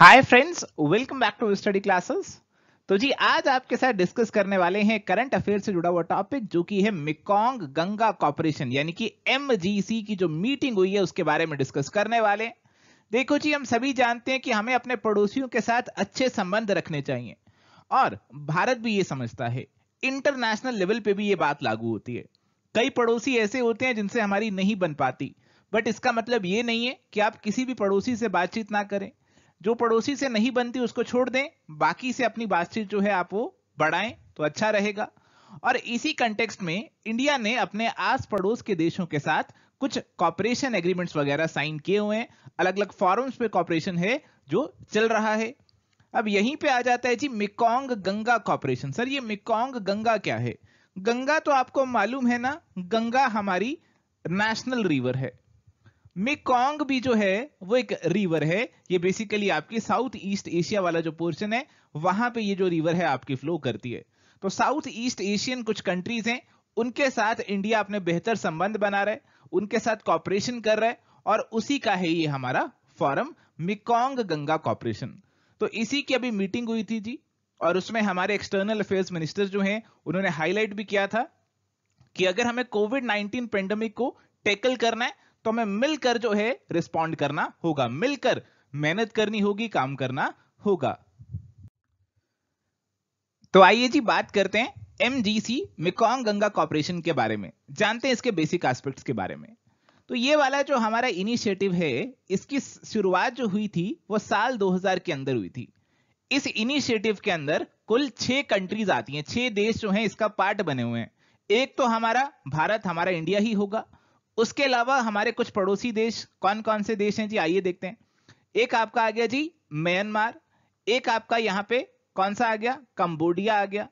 hi friends welcome back to study classes तो जी आज आपके साथ डिस्कस करने वाले हैं करंट अफेयर से जुड़ा हुआ टॉपिक जो कि है मिकोंग गंगा कॉपोरेशन यानी कि एमजीसी की जो मीटिंग हुई है उसके बारे में डिस्कस करने वाले देखो जी हम सभी जानते हैं कि हमें अपने पड़ोसियों के साथ अच्छे संबंध रखने चाहिए और भारत भी ये समझता है इंटरनेशनल लेवल पे भी ये बात लागू होती है कई पड़ोसी ऐसे होते हैं जिनसे हमारी नहीं बन पाती बट इसका मतलब ये नहीं है कि आप किसी भी पड़ोसी से बातचीत ना करें जो पड़ोसी से नहीं बनती उसको छोड़ दें बाकी से अपनी बातचीत जो है आप वो बढ़ाएं तो अच्छा रहेगा और इसी कंटेक्स्ट में इंडिया ने अपने आस पड़ोस के देशों के साथ कुछ कॉपरेशन एग्रीमेंट्स वगैरह साइन किए हुए हैं अलग अलग फॉरम्स पे कॉपरेशन है जो चल रहा है अब यहीं पे आ जाता है जी मिकोंग गंगा कॉपरेशन सर ये मिकोंग गंगा क्या है गंगा तो आपको मालूम है ना गंगा हमारी नेशनल रिवर है मेकोंग भी जो है वो एक रिवर है ये बेसिकली आपकी साउथ ईस्ट एशिया वाला जो पोर्शन है वहां पे ये जो रिवर है आपकी फ्लो करती है तो साउथ ईस्ट एशियन कुछ कंट्रीज हैं उनके साथ इंडिया अपने बेहतर संबंध बना रहे उनके साथ कॉपरेशन कर रहे और उसी का है ये हमारा फॉरम मिकोंग गंगा कॉपरेशन तो इसी की अभी मीटिंग हुई थी जी और उसमें हमारे एक्सटर्नल अफेयर्स मिनिस्टर जो हैं उन्होंने हाईलाइट भी किया था कि अगर हमें कोविड 19 पेंडेमिक को टैकल करना है तो हमें मिलकर जो है रिस्पॉन्ड करना होगा मिलकर मेहनत करनी होगी काम करना होगा तो आइए जी बात करते हैं एमजीसी मिकॉन्ग गंगा कॉपरेशन के बारे में जानते हैं इसके बेसिक एस्पेक्ट्स के बारे में तो ये वाला जो हमारा इनिशिएटिव है इसकी शुरुआत जो हुई थी वो साल 2000 के अंदर हुई थी इस इनिशिएटिव के अंदर कुल छह कंट्रीज आती हैं छह देश जो हैं इसका पार्ट बने हुए हैं एक तो हमारा भारत हमारा इंडिया ही होगा उसके अलावा हमारे कुछ पड़ोसी देश कौन कौन से देश हैं जी आइए देखते हैं एक आपका आ गया जी म्यांमार एक आपका यहाँ पे कौन सा आ गया कंबोडिया आ गया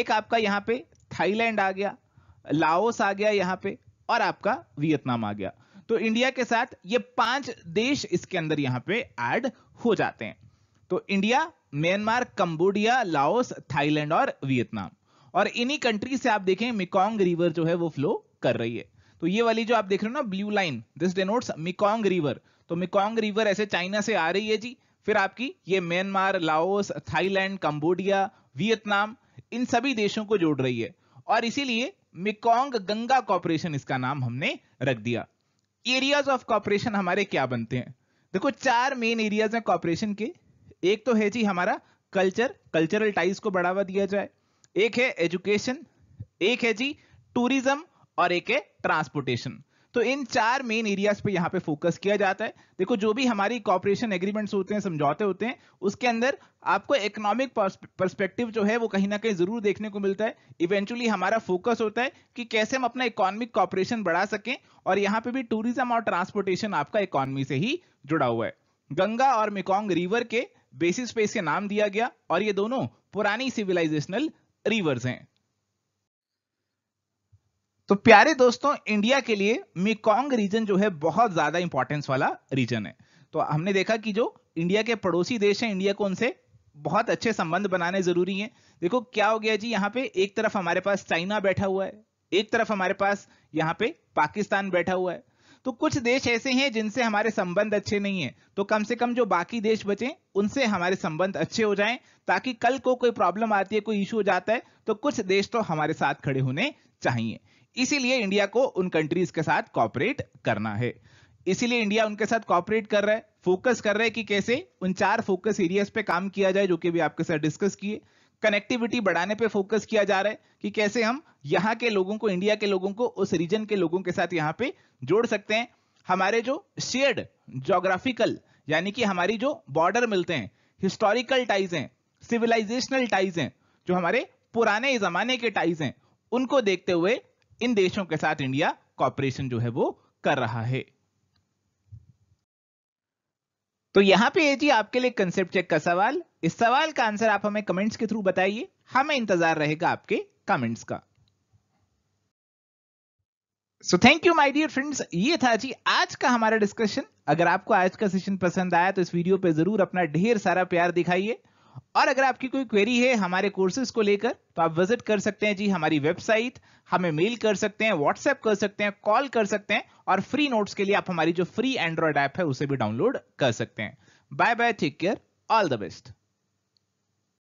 एक आपका यहाँ पे थाईलैंड आ गया लाओस आ गया यहाँ पे और आपका वियतनाम आ गया तो इंडिया के साथ ये पांच देश इसके अंदर यहाँ पे ऐड हो जाते हैं तो India Myanmar Cambodia Laos Thailand और वियतनाम और इन्हीं कंट्री से आप देखें मिकोंग रिवर जो है वो फ्लो कर रही है तो ये वाली जो आप देख रहे हो ना blue line this denotes Mekong river तो मिकोंग रिवर ऐसे चाइना से आ रही है जी फिर आपकी ये Myanmar Laos Thailand Cambodia Vietnam इन सभी देशों को जोड़ रही है और इसीलिए मिकोंग गंगा कॉपरेशन इसका नाम हमने रख दिया एरियाज ऑफ कॉपरेशन हमारे क्या बनते हैं देखो चार मेन एरियाज हैं कॉपरेशन के एक तो है जी हमारा कल्चर कल्चरल टाइज को बढ़ावा दिया जाए एक है एजुकेशन एक है जी टूरिज्म और एक है ट्रांसपोर्टेशन तो इन चार मेन एरियाज पे यहाँ पे फोकस किया जाता है देखो जो भी हमारी कॉपरेशन एग्रीमेंट्स होते हैं समझौते होते हैं उसके अंदर आपको इकोनॉमिक पर्सपेक्टिव जो है वो कहीं ना कहीं जरूर देखने को मिलता है इवेंचुअली हमारा फोकस होता है कि कैसे हम अपना इकोनॉमिक कॉपरेशन बढ़ा सकें और यहाँ पे भी टूरिज्म और ट्रांसपोर्टेशन आपका इकोनॉमी से ही जुड़ा हुआ है गंगा और मिकोंग रिवर के बेसिस पे इसके नाम दिया गया और ये दोनों पुरानी सिविलाइजेशनल रिवर्स हैं तो प्यारे दोस्तों इंडिया के लिए मेकोंग रीजन जो है बहुत ज्यादा इंपॉर्टेंस वाला रीजन है तो हमने देखा कि जो इंडिया के पड़ोसी देश हैं इंडिया को उनसे बहुत अच्छे संबंध बनाने जरूरी है देखो क्या हो गया जी यहाँ पे एक तरफ हमारे पास चाइना बैठा हुआ है एक तरफ हमारे पास यहाँ पे पाकिस्तान बैठा हुआ है तो कुछ देश ऐसे हैं जिनसे हमारे संबंध अच्छे नहीं है तो कम से कम जो बाकी देश बचे उनसे हमारे संबंध अच्छे हो जाएं ताकि कल को कोई प्रॉब्लम आती है कोई इशू हो जाता है तो कुछ देश तो हमारे साथ खड़े होने चाहिए इसीलिए इंडिया को उन कंट्रीज के साथ कॉपरेट करना है इसीलिए इंडिया उनके साथ कॉपरेट कर रहा है फोकस कर रहा है कि कैसे उन चार फोकस एरियाज पे काम किया जाए जो कि भी आपके साथ डिस्कस किए कनेक्टिविटी बढ़ाने पे फोकस किया जा रहा है कि कैसे हम यहाँ के लोगों को इंडिया के लोगों को उस रीजन के लोगों के साथ यहाँ पे जोड़ सकते हैं हमारे जो शेयर्ड जोग्राफिकल यानी कि हमारी जो बॉर्डर मिलते हैं हिस्टोरिकल टाइज हैं सिविलाइजेशनल टाइज हैं जो हमारे पुराने जमाने के टाइज हैं उनको देखते हुए इन देशों के साथ इंडिया कॉपरेशन जो है वो कर रहा है तो यहां पे जी आपके लिए कंसेप्ट चेक का सवाल इस सवाल का आंसर आप हमें कमेंट्स के थ्रू बताइए हमें इंतजार रहेगा आपके कमेंट्स का so thank you my dear friends ये था जी आज का हमारा डिस्कशन अगर आपको आज का सेशन पसंद आया तो इस वीडियो पे जरूर अपना ढेर सारा प्यार दिखाइए और अगर आपकी कोई क्वेरी है हमारे कोर्सेज को लेकर तो आप विजिट कर सकते हैं जी हमारी वेबसाइट हमें मेल कर सकते हैं व्हाट्सएप कर सकते हैं कॉल कर सकते हैं और फ्री नोट्स के लिए आप हमारी जो फ्री एंड्रॉयड ऐप है उसे भी डाउनलोड कर सकते हैं bye bye take care all the best